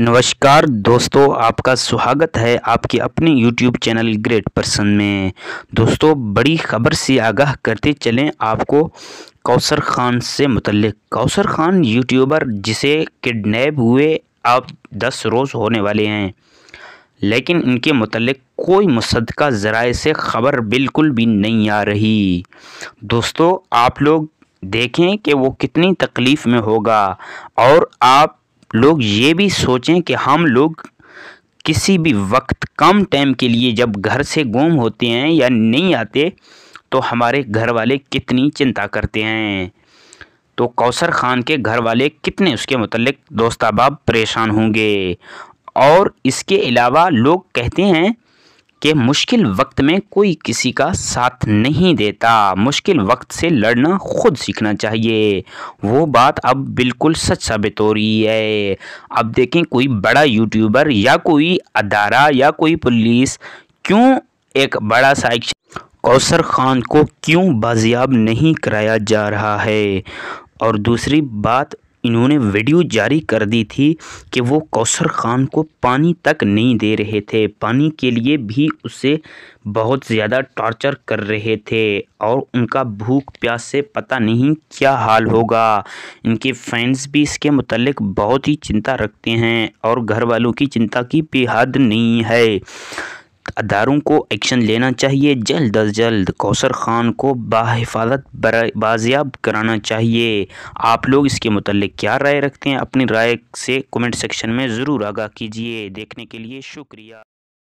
नमस्कार दोस्तों आपका स्वागत है आपके अपने YouTube चैनल ग्रेट पर्सन में दोस्तों बड़ी खबर से आगाह करते चलें आपको कौसर खान से मुतलक कौसर खान यूट्यूबर जिसे किडनैप हुए आप दस रोज़ होने वाले हैं लेकिन इनके मतलब कोई मुसदका ज़राए से ख़बर बिल्कुल भी नहीं आ रही दोस्तों आप लोग देखें कि वो कितनी तकलीफ़ में होगा और आप लोग ये भी सोचें कि हम लोग किसी भी वक्त कम टाइम के लिए जब घर से गुम होते हैं या नहीं आते तो हमारे घर वाले कितनी चिंता करते हैं तो कौसर ख़ान के घर वाले कितने उसके मतलब दोस्ताबाब परेशान होंगे और इसके अलावा लोग कहते हैं कि मुश्किल वक्त में कोई किसी का साथ नहीं देता मुश्किल वक्त से लड़ना खुद सीखना चाहिए वो बात अब बिल्कुल सच साबित हो रही है अब देखें कोई बड़ा यूट्यूबर या कोई अदारा या कोई पुलिस क्यों एक बड़ा सा कौसर खान को क्यों बाजियाब नहीं कराया जा रहा है और दूसरी बात इन्होंने वीडियो जारी कर दी थी कि वो कौसर ख़ान को पानी तक नहीं दे रहे थे पानी के लिए भी उसे बहुत ज़्यादा टॉर्चर कर रहे थे और उनका भूख प्यास से पता नहीं क्या हाल होगा इनके फैंस भी इसके मतलब बहुत ही चिंता रखते हैं और घर वालों की चिंता की बेहद नहीं है अदारों को एक्शन लेना चाहिए जल्द अज जल्द कौसर खान को बाहिफाजत बाजियाब कराना चाहिए आप लोग इसके मतलब क्या राय रखते हैं अपनी राय से कमेंट सेक्शन में ज़रूर आगाह कीजिए देखने के लिए शुक्रिया